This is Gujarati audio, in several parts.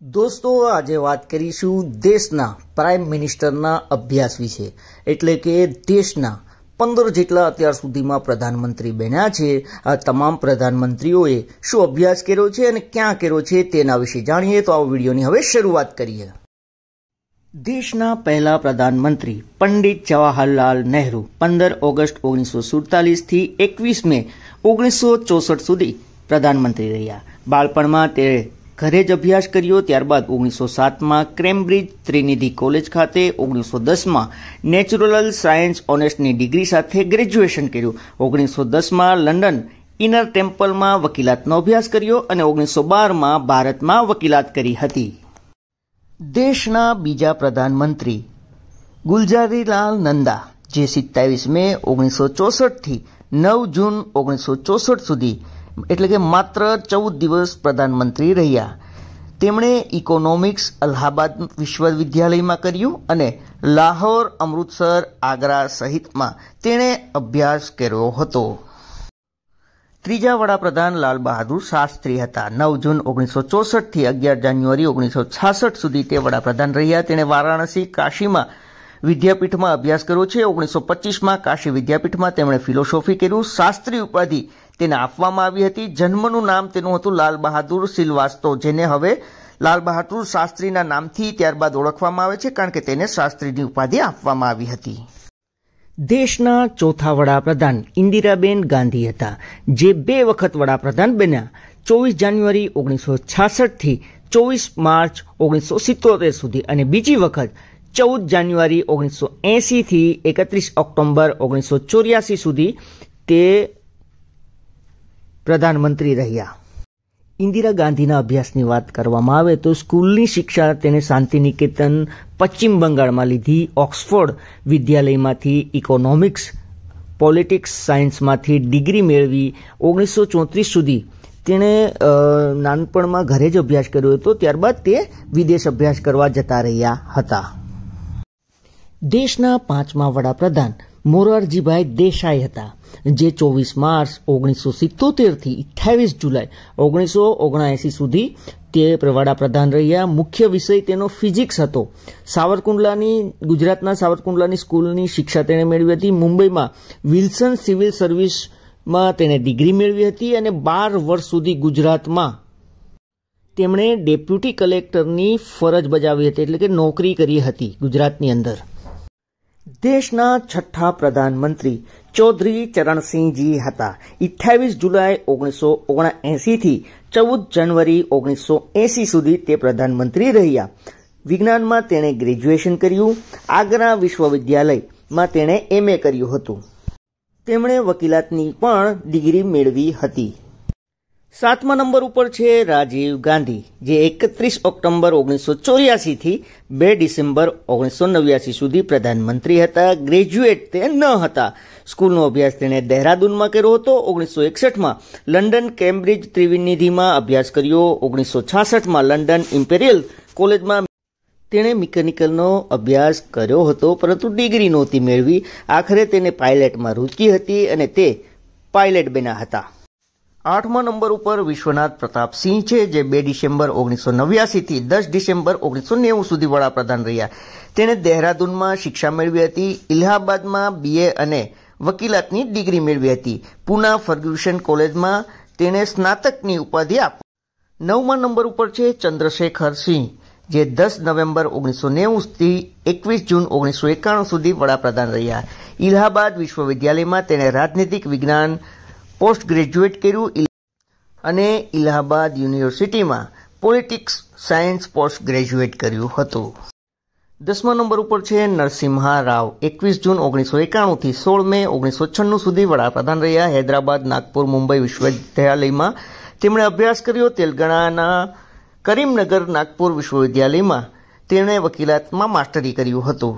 દોસ્તો આજે વાત કરીશું દેશના પ્રાઇમ મિનિસ્ટરના અભ્યાસ વિશે એટલે કે દેશના પંદર જેટલા અત્યાર સુધીમાં પ્રધાનમંત્રી બન્યા છે આ તમામ પ્રધાનમંત્રીઓએ શું અભ્યાસ કર્યો છે અને ક્યાં કર્યો છે તેના વિશે જાણીએ તો આ વિડીયોની હવે શરૂઆત કરીએ દેશના પહેલા પ્રધાનમંત્રી પંડિત જવાહરલાલ નહેરુ પંદર ઓગસ્ટ ઓગણીસો સુડતાલીસથી એકવીસ મે ઓગણીસો ચોસઠ સુધી પ્રધાનમંત્રી રહ્યા બાળપણમાં તે ઘરે જ અભ્યાસ કર્યો ત્યારબાદ ઓગણીસો સાતમાં ક્રેમ્બ્રિજ ત્રિનિધિ કોલેજ ખાતે ઓગણીસો દસમાં નેચરલ સાયન્સ ઓનર્સની ડિગ્રી સાથે ગ્રેજ્યુએશન કર્યું ઓગણીસો દસમાં લંડન ઇનર ટેમ્પલમાં વકીલાતનો અભ્યાસ કર્યો અને ઓગણીસો બારમાં ભારતમાં વકીલાત કરી હતી દેશના બીજા પ્રધાનમંત્રી ગુલઝારીલાલ નંદા જે સિત્તાવીસ મે ઓગણીસો ચોસઠથી નવ જૂન ઓગણીસો ચોસઠ સુધી એટલે કે માત્ર ચૌદ દિવસ પ્રધાનમંત્રી રહ્યા તેમણે ઇકોનોમિક્સ અલ્હાબાદ વિશ્વવિદ્યાલયમાં કર્યું અને લાહોર અમૃતસર આગ્રા સહિતમાં તેણે અભ્યાસ કર્યો હતો ત્રીજા વડાપ્રધાન લાલ બહાદુર શાસ્ત્રી હતા નવ જૂન ઓગણીસો ચોસઠથી અગિયાર જાન્યુઆરી ઓગણીસો છાસઠ સુધી તે વડાપ્રધાન રહ્યા તેણે વારાણસી કાશીમાં વિદ્યાપીઠમાં અભ્યાસ કર્યો છે ઓગણીસો પચીસમાં કાશી વિદ્યાપીઠમાં તેમણે ફિલોસોફી કર્યું શાસ્ત્રી ઉપાધિ તેને આપવામાં આવી હતી જન્મનું નામ તેનું હતું લાલ બહાદુર સિલવાસ્તો જેને હવે લાલ બહાદુર શાસ્ત્રીના નામથી ત્યારબાદ ઓળખવામાં આવે છે કારણ કે તેને શાસ્ત્રીની ઉપાધિ આપવામાં આવી હતી દેશના ચોથા વડાપ્રધાન ઇન્દિરાબેન ગાંધી હતા જે બે વખત વડાપ્રધાન બન્યા ચોવીસ જાન્યુઆરી ઓગણીસો છાસઠથી ચોવીસ માર્ચ ઓગણીસો સિત્તોતેર સુધી અને બીજી વખત ચૌદ જાન્યુઆરી ઓગણીસો એંસીથી એકત્રીસ ઓક્ટોબર ઓગણીસો ચોર્યાસી સુધી તે પ્રધાનમંત્રી રહ્યા ઇન્દિરા ગાંધીના અભ્યાસની વાત કરવામાં આવે તો સ્કૂલની શિક્ષા તેણે શાંતિ નિકેતન પશ્ચિમ બંગાળમાં લીધી ઓક્સફોર્ડ વિદ્યાલયમાંથી ઇકોનોમિક્સ પોલિટિક્સ સાયન્સમાંથી ડિગ્રી મેળવી ઓગણીસો ચોત્રીસ સુધી તેણે નાનપણમાં ઘરે જ અભ્યાસ કર્યો હતો ત્યારબાદ તે વિદેશ અભ્યાસ કરવા જતા રહ્યા હતા દેશના પાંચમા વડાપ્રધાન મોરારજીભાઈ દેસાઈ હતા જે ચોવીસ માર્ચ ઓગણીસો સિત્તોતેરથી અઠ્યાવીસ જુલાઈ ઓગણીસો ઓગણએંસી સુધી તે વડાપ્રધાન રહ્યા મુખ્ય વિષય તેનો ફિઝિક્સ હતો સાવરકુંડલાની ગુજરાતના સાવરકુંડલાની સ્કૂલની શિક્ષા તેણે મેળવી હતી મુંબઈમાં વિલ્સન સિવિલ સર્વિસમાં તેણે ડિગ્રી મેળવી હતી અને બાર વર્ષ સુધી ગુજરાતમાં તેમણે ડેપ્યુટી કલેક્ટરની ફરજ બજાવી હતી એટલે કે નોકરી કરી હતી ગુજરાતની અંદર દેશના છઠ્ઠા પ્રધાનમંત્રી ચૌધરી ચરણસિંહજી હતા ઇઠ્યાવીસ જુલાઈ ઓગણીસો ઓગણએંસીથી ચૌદ જાન્યુઆરી ઓગણીસો એંસી સુધી તે પ્રધાનમંત્રી રહ્યા વિજ્ઞાનમાં તેણે ગ્રેજ્યુએશન કર્યું આગ્રા વિશ્વવિદ્યાલયમાં તેણે એમએ કર્યું હતું તેમણે વકીલાતની પણ ડિગ્રી મેળવી હતી સાતમા નંબર ઉપર છે રાજીવ ગાંધી જે એકત્રીસ ઓક્ટોબર ઓગણીસો ચોર્યાસીથી બે ડિસેમ્બર ઓગણીસો નવ્યાસી સુધી પ્રધાનમંત્રી હતા ગ્રેજ્યુએટ તે ન હતા સ્કૂલનો અભ્યાસ તેણે દહેરાદૂનમાં કર્યો હતો ઓગણીસો એકસઠમાં લંડન કેમ્બ્રિજ ત્રિવેણીધીમાં અભ્યાસ કર્યો ઓગણીસો છાસઠમાં લંડન ઇમ્પેરિયલ કોલેજમાં તેણે મિકેનિકલનો અભ્યાસ કર્યો હતો પરંતુ ડિગ્રી નહોતી મેળવી આખરે તેને પાયલટમાં રુચિ હતી અને તે પાયલટ બન્યા હતા આઠમા નંબર ઉપર વિશ્વનાથ પ્રતાપસિંહ છે જે બે ડિસેમ્બર ઓગણીસો નવ્યાસીથી દસ ડિસેમ્બર ઓગણીસો નેવું સુધી વડાપ્રધાન રહ્યા તેણે દહેરાદૂનમાં શિક્ષા મેળવી હતી ઇલ્હાબાદમાં બીએ અને વકીલાતની ડિગ્રી મેળવી હતી પુના ફર્ગ્યુશન કોલેજમાં તેણે સ્નાતકની ઉપાધિ આપી નવમા નંબર ઉપર છે ચંદ્રશેખર સિંહ જે દસ નવેમ્બર ઓગણીસો નેવુંથી એકવીસ જૂન ઓગણીસો એકાણું સુધી વડાપ્રધાન રહ્યા ઇલ્હાબાદ વિશ્વવિદ્યાલયમાં તેણે રાજનીતિક વિજ્ઞાન પોસ્ટ ગ્રેજ્યુએટ કર્યું અને ઇલાહાબાદ યુનિવર્સિટીમાં પોલિટિક્સ સાયન્સ પોસ્ટ ગ્રેજ્યુએટ કર્યું હતું દસમા નંબર ઉપર છે નરસિમ્હા રાવ એકવીસ જૂન ઓગણીસો એકાણુંથી સોળ મે ઓગણીસો છન્નું સુધી વડાપ્રધાન રહ્યા હૈદરાબાદ નાગપુર મુંબઈ વિશ્વવિદ્યાલયમાં તેમણે અભ્યાસ કર્યો તેલંગાણાના કરીમનગર નાગપુર વિશ્વવિદ્યાલયમાં તેમણે વકીલાતમાં માસ્ટરી કર્યું હતું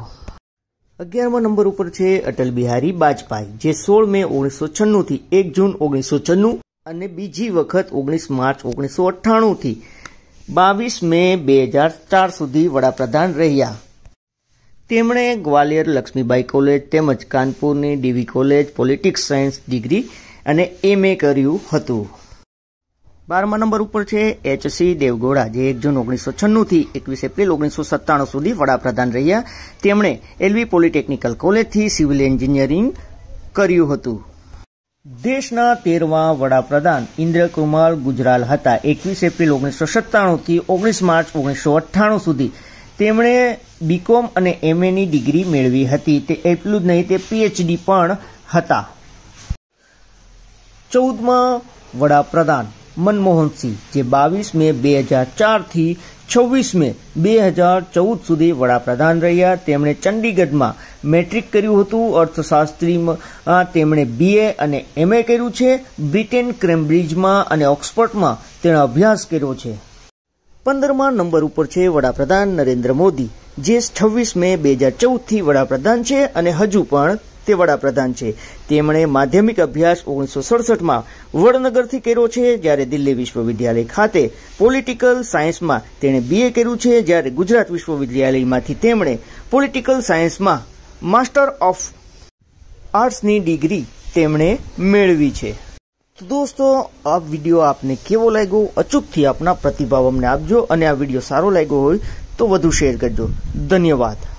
અગિયારમો નંબર ઉપર છે અટલ બિહારી વાજપેયી જે સોળ મે ઓગણીસો છન્નુંથી એક જૂન ઓગણીસો છન્નું અને બીજી વખત ઓગણીસ માર્ચ ઓગણીસો અઠ્ઠાણુંથી બાવીસ મે બે હજાર ચાર સુધી વડાપ્રધાન રહ્યા તેમણે ગ્વાલિયર લક્ષ્મીબાઈ કોલેજ તેમજ કાનપુરની D V college politics science degree અને એમ કર્યું હતું બારમા નંબર ઉપર છે એચ સી દેવગોડા જે એક જૂન ઓગણીસો છન્નુંથી એકવીસ એપ્રિલ ઓગણીસો સત્તાણું સુધી વડાપ્રધાન રહ્યા તેમણે એલવી પોલિટેકનિકલ કોલેજથી સિવિલ એન્જિનિયરિંગ કર્યું હતું દેશના તેરમા વડાપ્રધાન ઇન્દ્રકુમાર ગુજરાલ હતા એકવીસ એપ્રિલ ઓગણીસો સત્તાણુંથી ઓગણીસ માર્ચ ઓગણીસો અઠ્ઠાણું સુધી તેમણે બીકોમ અને એમએની ડિગ્રી મેળવી હતી તે એટલું જ નહીં તે પીએચડી પણ હતા ચૌદમાં વડાપ્રધાન મનમોહનસિંહ જે બાવીસ મે બે હજાર ચારથી છવ્વીસ મે બે હજાર ચૌદ સુધી વડાપ્રધાન રહ્યા તેમણે ચંડીગઢમાં મેટ્રિક કર્યું હતું અર્થશાસ્ત્રીમાં તેમણે બીએ અને એમએ કર્યું છે બ્રિટેન કેમ્બ્રિજમાં અને ઓક્સફર્ડમાં તેણે અભ્યાસ કર્યો છે પંદરમા નંબર ઉપર છે વડાપ્રધાન નરેન્દ્ર મોદી જે છવ્વીસ મે બે હજાર ચૌદથી વડાપ્રધાન છે અને હજુ પણ તે વડાપ્રધાન છે તેમણે માધ્યમિક અભ્યાસ ઓગણીસો સડસઠમાં વડનગરથી કર્યો છે જ્યારે દિલ્હી વિશ્વવિદ્યાલય ખાતે પોલિટિકલ સાયન્સમાં તેણે બીએ કર્યું છે જ્યારે ગુજરાત વિશ્વવિદ્યાલયમાંથી તેમણે પોલિટિકલ સાયન્સમાં માસ્ટર ઓફ આર્ટ્સની ડિગ્રી તેમણે મેળવી છે તો દોસ્તો આ વિડીયો આપને કેવો લાગ્યો અચૂકથી આપના પ્રતિભાવ અમને આપજો અને આ વિડીયો સારો લાગ્યો હોય તો વધુ શેર કરજો ધન્યવાદ